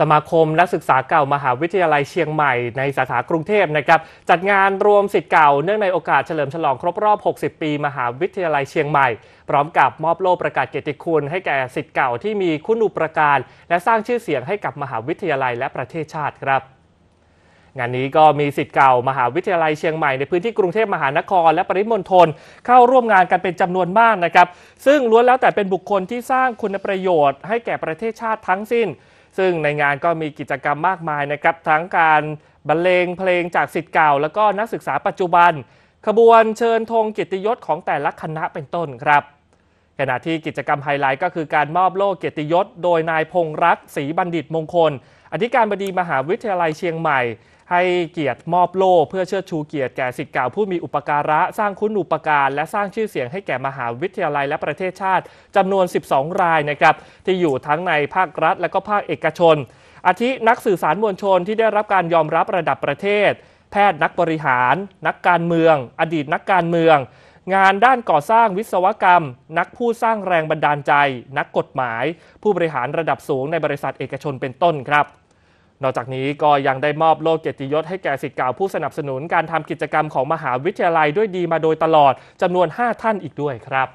สมาคมนักศึกษาเก่ามหาวิทยาลัยเชียงใหม่ในสาขากรุงเทพนะครับจัดงานรวมสิทธิ์เก่าเนื่องในโอกาสเฉลิมฉลองครบรอบ 60 ปี มหาวิทยาลัยเชียงใหม่พร้อมกับมอบโล่ประกาศเกียรติคุณ ให้แก่สิทธิ์เก่าที่มีคุณอุปการ และสร้างชื่อเสียงให้กับมหาวิทยาลัยและประเทศชาติครับ งานนี้ก็มีสิทธิ์เก่า มหาวิทยาลัยเชียงใหม่ในพื้นที่กรุงเทพมหานคร และปริมณฑลเข้าร่วมงานกันเป็นจำนวนมากนะครับซึ่งล้วนแล้วแต่เป็นบุคคลที่สร้างคุณประโยชน์ ให้แก่ประเทศชาติทั้งสิ้นซึ่งในงานก็มีกิจกรรมมากมายนะครับทั้งการ บรรเลงเพลงจากสิทธิ์เก่าแล้วก็นักศึกษาปัจจุบัน ขบวนเชิญธงกิตยศของแต่ละคณะเป็นต้นครับขณะที่กิจกรรมไฮไลท์ก็คือการมอบโล่เกียรติยศโดยนายพงรักศรีบัณฑิตมงคลอธิการบดีมหาวิทยาลัยเชียงใหม่ให้เกียรติมอบโล่เพื่อเชิดชูเกียรติแก่สิทธิ์เก่าผู้มีอุปการะ สร้างคุณอุปการและสร้างชื่อเสียงให้แก่มหาวิทยาลัยและประเทศชาติจำนวน 12 รายนะครับที่อยู่ทั้งในภาครัฐและก็ภาคเอกชนอาทินักสื่อสารมวลชนที่ได้รับการยอมรับระดับประเทศ แพทย์นักบริหาร นักการเมือง อดีตนักการเมืองงานด้านก่อสร้างวิศวกรรม นักผู้สร้างแรงบันดาลใจ นักกฎหมาย ผู้บริหารระดับสูงในบริษัทเอกชนเป็นต้นครับ นอกจากนี้ก็ยังได้มอบโล่เกียรติยศให้แก่สิทธิ์เก่าผู้สนับสนุนการทำกิจกรรมของมหาวิทยาลัยด้วยดีมาโดยตลอดจำนวน 5 ท่านอีกด้วยครับ